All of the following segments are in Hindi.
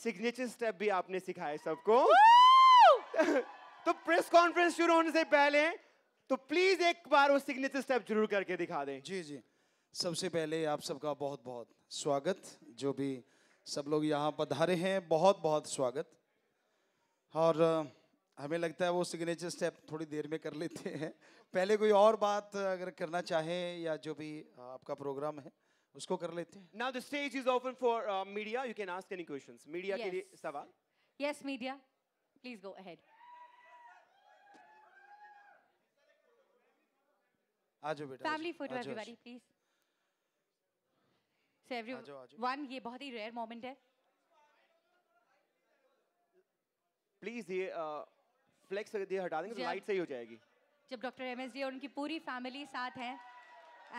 सिग्नेचर स्टेप भी आपने सिखाए सबको तो प्रेस कॉन्फ्रेंस शुरू होने से पहले तो प्लीज एक बार वो सिग्नेचर स्टेप जरूर करके दिखा दें जी जी सबसे पहले आप सबका बहुत बहुत स्वागत जो भी सब लोग यहाँ पधारे हैं बहुत बहुत स्वागत और हमें लगता है वो सिग्नेचर स्टेप थोड़ी देर में कर लेते हैं पहले कोई और बात अगर करना चाहें या जो भी आपका प्रोग्राम है उसको कर लेते हैं now the stage is open for media you can ask any questions media के लिए सवाल yes media please go ahead आ जाओ बेटा family photo everybody please so everyone one ये बहुत ही रेयर मोमेंट है प्लीज ये फ्लेक्स uh, ये हटा देंगे तो लाइट सही हो जाएगी जब डॉक्टर एम एस डी और उनकी पूरी फैमिली साथ हैं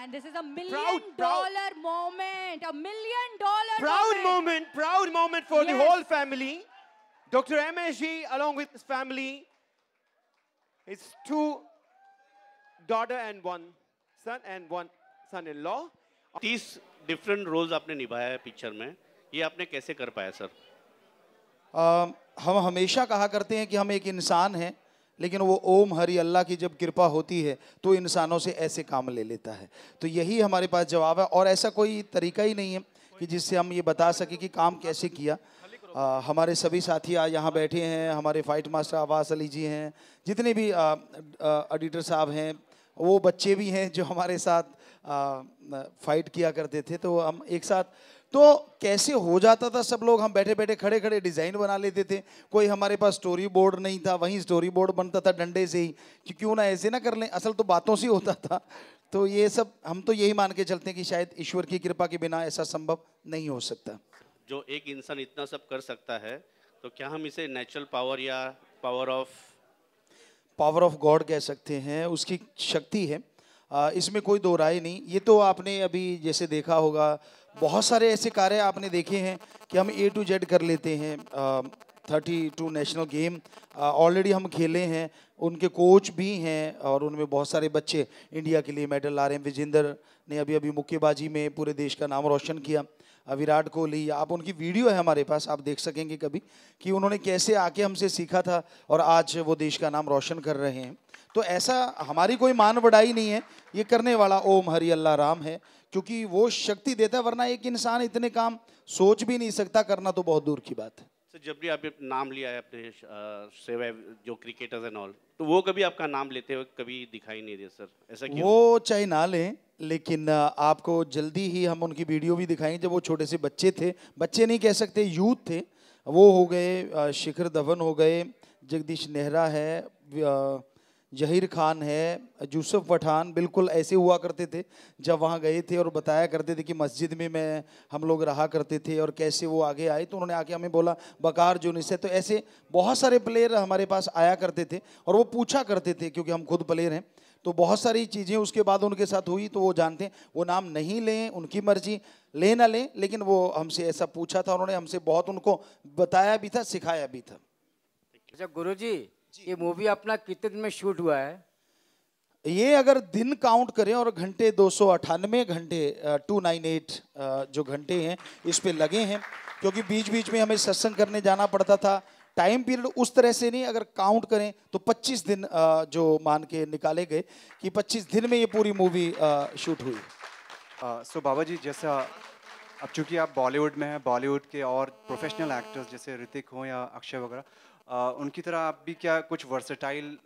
And this is a million proud, dollar proud. moment. A million dollar proud moment. moment proud moment for yes. the whole family. Dr. MSG, along with his family, his two daughter and one son and one son-in-law. तीस different roles आपने निभाया है पिक्चर में ये आपने कैसे कर पाया सर uh, हम हमेशा कहा करते हैं कि हम एक इंसान हैं लेकिन वो ओम हरि अल्लाह की जब कृपा होती है तो इंसानों से ऐसे काम ले लेता है तो यही हमारे पास जवाब है और ऐसा कोई तरीका ही नहीं है कि जिससे हम ये बता सकें कि काम कैसे किया आ, हमारे सभी साथी आज यहाँ बैठे हैं हमारे फाइट मास्टर आवास अली जी हैं जितने भी एडिटर साहब हैं वो बच्चे भी हैं जो हमारे साथ फाइट किया करते थे तो हम एक साथ तो कैसे हो जाता था सब लोग हम बैठे बैठे खड़े खड़े डिज़ाइन बना लेते थे कोई हमारे पास स्टोरी बोर्ड नहीं था वहीं स्टोरी बोर्ड बनता था डंडे से ही कि क्यों ना ऐसे ना कर लें असल तो बातों से होता था तो ये सब हम तो यही मान के चलते हैं कि शायद ईश्वर की कृपा के बिना ऐसा संभव नहीं हो सकता जो एक इंसान इतना सब कर सकता है तो क्या हम इसे नेचुरल पावर या power of power of God कह सकते हैं उसकी शक्ति है इसमें कोई दो राय नहीं ये तो आपने अभी जैसे देखा होगा बहुत सारे ऐसे कार्य आपने देखे हैं कि हम ए टू जेड कर लेते हैं thirty two national game already हम खेले हैं उनके कोच भी हैं और उनमें बहुत सारे बच्चे इंडिया के लिए मेडल ला रहे हैं विजेंद्र ने अभी अभी मुक्केबाजी में पूरे देश का नाम रोशन किया विराट कोहली आप उनकी वीडियो है हमारे पास आप देख सकेंगे कभी कि उन्होंने कैसे आके हमसे सीखा था और आज वो देश का नाम रोशन कर रहे हैं तो ऐसा हमारी कोई मान बढ़ाई नहीं है ये करने वाला ओम हरी अल्लाह राम है क्योंकि वो शक्ति देता है वरना एक इंसान इतने काम सोच भी नहीं सकता करना तो बहुत दूर की बात है सर जब भी आपने नाम लिया है अपने सेवा जो क्रिकेटर्स एंड ऑल तो वो कभी आपका नाम लेते हुए कभी दिखाई नहीं दे सर ऐसा क्यों वो चाहे ना लें लेकिन आपको जल्दी ही हम उनकी वीडियो भी दिखाएंगे जब वो छोटे से बच्चे थे बच्चे नहीं कह सकते यूथ थे वो हो गए शिखर धवन हो गए जगदीश नेहरा है जहीर खान है यूसुफ पठान बिल्कुल ऐसे हुआ करते थे जब वहाँ गए थे और बताया करते थे कि मस्जिद में मैं हम लोग रहा करते थे और कैसे वो आगे आए तो उन्होंने आके हमें बोला बकार जूनिस है तो ऐसे बहुत सारे प्लेयर हमारे पास आया करते थे और वो पूछा करते थे क्योंकि हम खुद प्लेयर हैं तो बहुत सारी चीज़ें उसके बाद उनके साथ हुई तो वो जानते हैं वो नाम नहीं लें उनकी मर्जी ले ना लें लेकिन वो हमसे ऐसा पूछा था उन्होंने हमसे बहुत उनको बताया भी था सिखाया भी था अच्छा गुरु जी ये मूवी अपना कितने दिन में शूट हुआ है ये अगर दिन काउंट करें और घंटे दो घंटे टू जो घंटे हैं इस पे लगे हैं क्योंकि बीच बीच में हमें सत्संग करने जाना पड़ता था टाइम पीरियड उस तरह से नहीं अगर काउंट करें तो 25 दिन जो मान के निकाले गए कि 25 दिन में ये पूरी मूवी शूट हुई सो so, बाबा जी जैसा अब चूंकि आप बॉलीवुड में हैं बॉलीवुड के और प्रोफेशनल एक्टर्स जैसे ऋतिक हों या अक्षय वगैरह उनकी तरह आप भी क्या कुछ वर्सेटाइल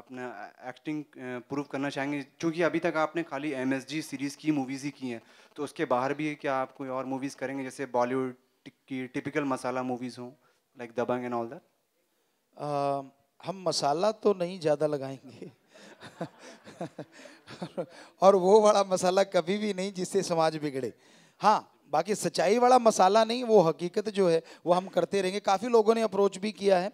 अपना एक्टिंग प्रूव करना चाहेंगे क्योंकि अभी तक आपने खाली एम सीरीज़ की मूवीज़ ही की हैं तो उसके बाहर भी क्या आप कोई और मूवीज़ करेंगे जैसे बॉलीवुड की टिपिकल मसाला मूवीज़ हों like Dabangg and all that हम मसाला तो नहीं ज़्यादा लगाएंगे और वो वाला मसाला कभी भी नहीं जिससे समाज बिगड़े हाँ बाकी सच्चाई वाला मसाला नहीं वो हकीकत जो है वो हम करते रहेंगे काफ़ी लोगों ने अप्रोच भी किया है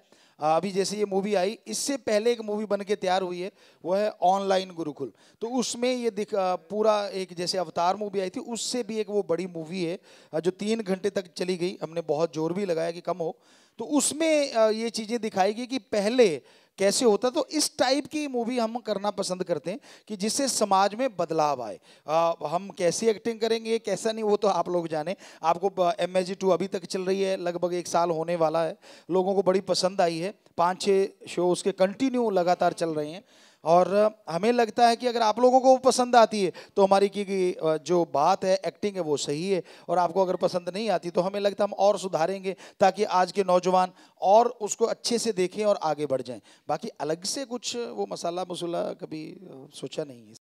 अभी जैसे ये मूवी आई इससे पहले एक मूवी बन के तैयार हुई है वो है ऑनलाइन गुरुकुल तो उसमें ये दिख पूरा एक जैसे अवतार मूवी आई थी उससे भी एक वो बड़ी मूवी है जो तीन घंटे तक चली गई हमने बहुत जोर भी लगाया कि कम हो तो उसमें ये चीज़ें दिखाई गई कि पहले कैसे होता तो इस टाइप की मूवी हम करना पसंद करते हैं कि जिससे समाज में बदलाव आए आ, हम कैसी एक्टिंग करेंगे कैसा नहीं वो तो आप लोग जाने आपको एम एच टू अभी तक चल रही है लगभग एक साल होने वाला है लोगों को बड़ी पसंद आई है पाँच छः शो उसके कंटिन्यू लगातार चल रहे हैं और हमें लगता है कि अगर आप लोगों को वो पसंद आती है तो हमारी की जो बात है एक्टिंग है वो सही है और आपको अगर पसंद नहीं आती तो हमें लगता है हम और सुधारेंगे ताकि आज के नौजवान और उसको अच्छे से देखें और आगे बढ़ जाएं बाकी अलग से कुछ वो मसाला मसूला कभी सोचा नहीं है